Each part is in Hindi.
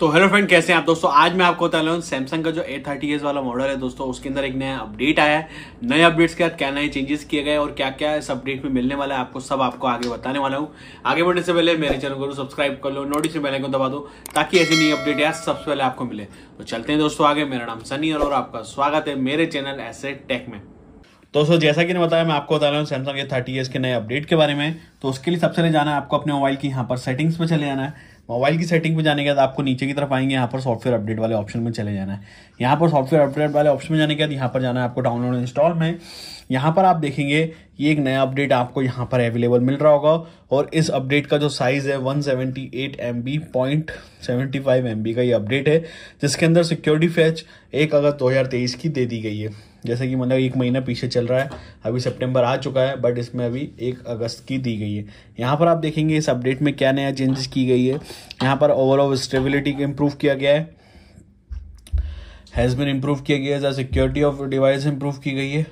तो हेलो फ्रेंड कैसे हैं आप दोस्तों आज मैं आपको बता रहा हूँ सैमसंग का जो ए थर्टी वाला मॉडल है दोस्तों उसके अंदर एक नया अपडेट आया है नए अपडेट्स के साथ क्या नए चेंजेस किए गए और क्या क्या इस अपडेट में मिलने वाला है आपको सब आपको आगे बताने वाला हूँ आगे बढ़ने से पहले मेरे चैनल को सब्सक्राइब कर लो नोटिस बेल आइकन दबा दो ताकि ऐसी नई अपडेट आए सबसे पहले आपको मिले तो चलते हैं दोस्तों आगे मेरा नाम सनी और आपका स्वागत है मेरे चैनल ऐसे टेक में दोस्तों जैसा कि मैंने बताया मैं आपको बता रहा हूँ सैमसंग के थर्टी के नए अपडेट के बारे में तो उसके लिए सबसे पहले जाना है आपको अपने मोबाइल की यहाँ पर सेटिंग्स में चले जाना है मोबाइल की सेटिंग पे जाने के बाद आपको नीचे की तरफ आएंगे यहाँ पर सॉफ्टवेयर अपडेट वाले ऑप्शन में चले जाना है यहाँ पर सॉफ्टवेयर अपडेट वाले ऑप्शन में जाने के बाद यहाँ पर जाना है आपको डाउनलोड इंस्टॉल में यहाँ पर आप देखेंगे ये एक नया अपडेट आपको यहाँ पर अवेलेबल मिल रहा होगा और इस अपडेट का जो साइज़ है one seventy eight M B point seventy five M B का ये अपडेट है जिसके अंदर सिक्योरिटी फैच एक अगस्त दो की दे दी गई है जैसे कि मतलब एक महीना पीछे चल रहा है अभी सितंबर आ चुका है बट इसमें अभी एक अगस्त की दी गई है यहाँ पर आप देखेंगे इस अपडेट में क्या नया चेंजेस की गई है यहाँ पर ओवरऑल स्टेबिलिटी को इम्प्रूव किया गया है हैज़ बिन इम्प्रूव किया गया है सिक्योरिटी ऑफ डिवाइस इम्प्रूव की गई है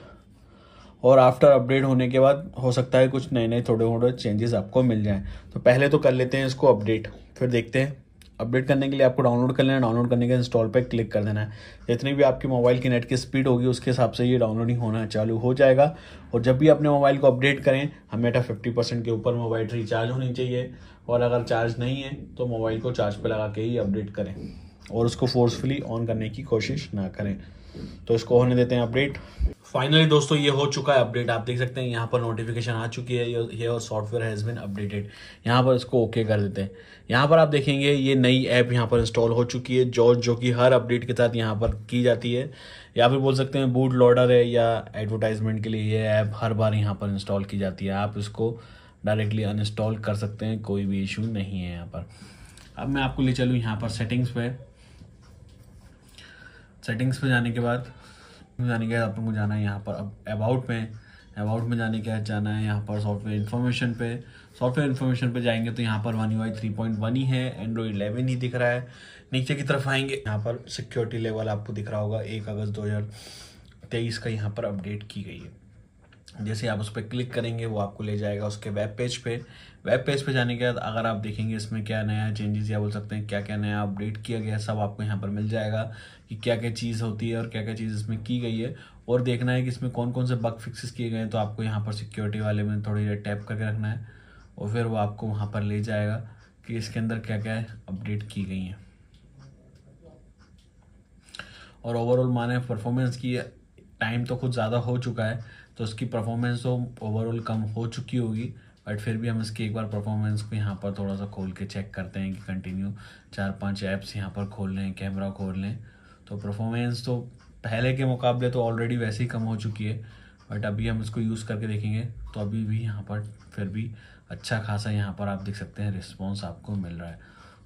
और आफ्टर अपडेट होने के बाद हो सकता है कुछ नए नए थोड़े मोटे चेंजेस आपको मिल जाए तो पहले तो कर लेते हैं इसको अपडेट फिर देखते हैं अपडेट करने के लिए आपको डाउनलोड कर लेना डाउनलोड करने के इंस्टॉल पर क्लिक कर देना है जितनी भी आपके मोबाइल की नेट की स्पीड होगी उसके हिसाब से ये डाउनलोडिंग होना चालू हो जाएगा और जब भी अपने मोबाइल को अपडेट करें हमेशा फिफ्टी परसेंट के ऊपर मोबाइल रिचार्ज होनी चाहिए और अगर चार्ज नहीं है तो मोबाइल को चार्ज पर लगा के ही अपडेट करें और उसको फोर्सफुली ऑन करने की कोशिश ना करें तो इसको होने देते हैं अपडेट फाइनली दोस्तों ये हो चुका है अपडेट आप देख सकते हैं यहाँ पर नोटिफिकेशन आ चुकी है ये और सॉफ्टवेयर हैज़ बिन अपडेटेड यहाँ पर इसको ओके कर देते हैं यहाँ पर आप देखेंगे ये नई ऐप यहाँ पर इंस्टॉल हो चुकी है जो जो कि हर अपडेट के साथ यहाँ पर की जाती है या फिर बोल सकते हैं बूट लॉर्डर है या एडवर्टाइजमेंट के लिए ये ऐप हर बार यहाँ पर इंस्टॉल की जाती है आप इसको डायरेक्टली अनइंस्टॉल कर सकते हैं कोई भी इशू नहीं है यहाँ पर अब मैं आपको ले चलूँ यहाँ पर सेटिंग्स पर सेटिंग्स पर जाने के बाद जाने के आप लोग को जाना है यहाँ पर अब अबाउट में अबाउट में जाने के जाना है यहाँ पर सॉफ्टवेयर इन्फॉर्मेशन पे सॉफ्टवेयर इन्फॉर्मेशन पे जाएंगे तो यहाँ पर one Y three point one ही है एंड्रॉइड इलेवन ही दिख रहा है नीचे की तरफ आएंगे यहाँ पर सिक्योरिटी लेवल आपको दिख रहा होगा एक अगस्त दो हज़ार तेईस का यहाँ पर अपडेट की गई है जैसे आप उस पर क्लिक करेंगे वो आपको ले जाएगा उसके वेब पेज पे वेब पेज पे जाने के बाद अगर आप देखेंगे इसमें क्या नया चेंजेस या बोल सकते हैं क्या क्या नया अपडेट किया गया सब आपको यहाँ पर मिल जाएगा कि क्या क्या चीज़ होती है और क्या क्या चीज़ इसमें की गई है और देखना है कि इसमें कौन कौन से बग फिक्सेस किए गए हैं तो आपको यहाँ पर सिक्योरिटी वाले में थोड़ी देर टैप करके रखना है और फिर वो आपको वहाँ पर ले जाएगा कि इसके अंदर क्या क्या अपडेट की गई हैं और ओवरऑल माने परफॉर्मेंस की टाइम तो कुछ ज़्यादा हो चुका है तो उसकी परफॉर्मेंस तो ओवरऑल कम हो चुकी होगी बट फिर भी हम इसकी एक बार परफॉर्मेंस को यहाँ पर थोड़ा सा खोल के चेक करते हैं कि कंटिन्यू चार पांच ऐप्स यहाँ पर खोल लें कैमरा खोल लें तो परफॉर्मेंस तो पहले के मुकाबले तो ऑलरेडी वैसे ही कम हो चुकी है बट अभी हम इसको यूज़ करके देखेंगे तो अभी भी यहाँ पर फिर भी अच्छा खासा यहाँ पर आप देख सकते हैं रिस्पॉन्स आपको मिल रहा है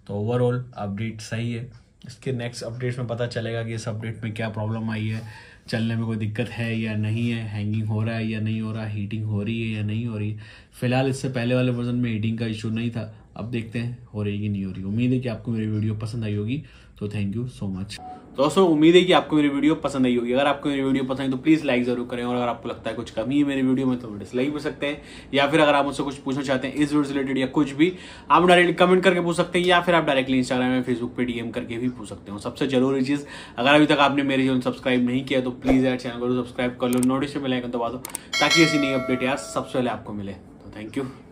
तो ओवरऑल अपडेट सही है इसके नेक्स्ट अपडेट्स में पता चलेगा कि इस अपडेट में क्या प्रॉब्लम आई है चलने में कोई दिक्कत है या नहीं है हैंगिंग हो रहा है या नहीं हो रहा हीटिंग हो रही है या नहीं हो रही है फिलहाल इससे पहले वाले वर्जन में हीटिंग का इशू नहीं था अब देखते हैं हो रही कि नहीं हो रही उम्मीद है कि आपको मेरी वीडियो पसंद आई होगी तो थैंक यू सो मच दोस्तों उम्मीद है कि आपको मेरी वीडियो पसंद आई होगी अगर आपको मेरी वीडियो पसंद आई तो प्लीज़ लाइक जरूर करें और अगर आपको लगता है कुछ कमी है मेरी वीडियो में तो डिसलाइक भी सकते हैं या फिर अगर आप मुझसे कुछ पूछना चाहते हैं इस वीडियो से रिलेटेड या कुछ भी आप डायरेक्टली कमेंट करके पूछ सकते हैं या फिर आप डायरेक्टली इंस्टाग्राम या फेसबुक पर डीएम करके भी पूछ सकते हो सबसे जरूरी चीज़ अगर अभी तक आपने मेरे चैनल सब्सक्राइब नहीं किया तो प्लीज़ यार चैनल को सब्सक्राइब कर लो नोटिस मिलेगा दबा दो ताकि ऐसी नई अपडेट यार सबसे पहले आपको मिले तो थैंक यू